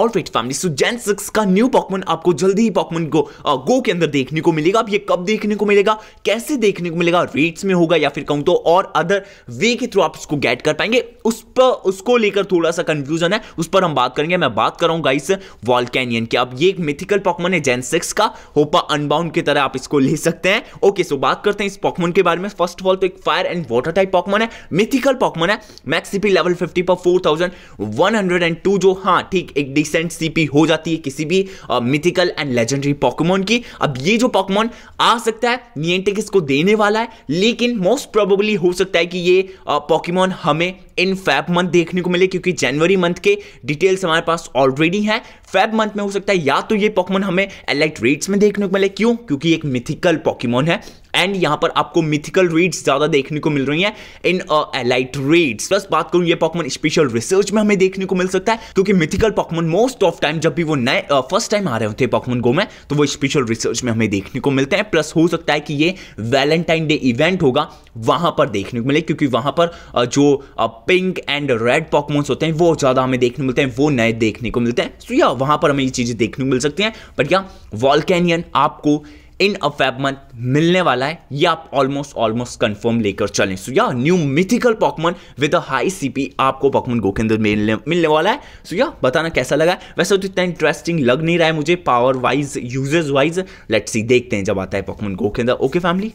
और alright family so Gen six का new Pokemon आपको जल्दी ही पॉकमन को आ, गो के अंदर देखने को मिलेगा अब ये कब देखने को मिलेगा कैसे देखने को मिलेगा रेट्स में होगा या फिर कहूं तो और अदर वे के थ्रू आप उसको गेट कर पाएंगे उस पर उसको लेकर थोड़ा सा कंफ्यूजन है उस पर हम बात करेंगे मैं बात कर रहा हूँ गाइस वॉल कैनियन की अब ये एक मिथिकल पॉकमन है जेन सिक्स का होपा अनबाउंड की तरह आप इसको ले सकते हैं ओके सो बात करते हैं इस पॉकमन के बारे में फर्स्ट ऑफ ऑल तो एक fire and water type Pokemon है मिथिकल पॉकमन है मैक्सिपी लेवल फिफ्टी पर फोर जो हाँ ठीक एक डिसेंट सीपी हो जाती है किसी भी मिथिकल एंड लेजेंडरी पॉकमोन की अब ये जो पॉकमोन आ सकता है नियंटिक इसको देने वाला है लेकिन मोस्ट प्रोबेबली हो सकता है कि ये पॉकीमोन हमें इन फैब मंथ देखने को मिले क्योंकि जनवरी मंथ के डिटेल्स हमारे पास ऑलरेडी हैं फैब मंथ में हो सकता है या तो ये पॉकमोन हमें इलेक्ट रेट्स में देखने को मिले क्यों क्योंकि एक मिथिकल पॉकीमोन है एंड यहां पर आपको मिथिकल रीड्स ज़्यादा देखने को मिल रही है इन एलाइट रेड्स प्लस बात करूं ये पॉकमन स्पेशल रिसर्च में हमें देखने को मिल सकता है क्योंकि mythical Pokemon most of time जब भी वो नए फर्स्ट uh, टाइम आ रहे होते हैं पॉकमन गो में तो वो स्पेशल रिसर्च में हमें देखने को मिलते हैं प्लस हो सकता है कि ये वैलेंटाइन डे इवेंट होगा वहां पर देखने को मिले क्योंकि वहां पर uh, जो पिंक एंड रेड पॉकमोन्स होते हैं वो ज़्यादा हमें देखने मिलते हैं वो नए देखने को मिलते हैं तो या वहां पर हमें ये चीज़ें देखने को मिल सकती हैं बट या वॉल कैनियन आपको इन अ फेब मंथ मिलने वाला है ये आप ऑलमोस्ट ऑलमोस्ट कंफर्म लेकर चलें सो या new mythical Pokemon with a high CP आपको पॉकमन गो के अंदर मिलने मिलने वाला है सो so, या बताना कैसा लगा है वैसे तो इतना इंटरेस्टिंग लग नहीं रहा है मुझे power wise usage wise let's see देखते हैं जब आता है पॉकमन गो के अंदर ओके फैमिली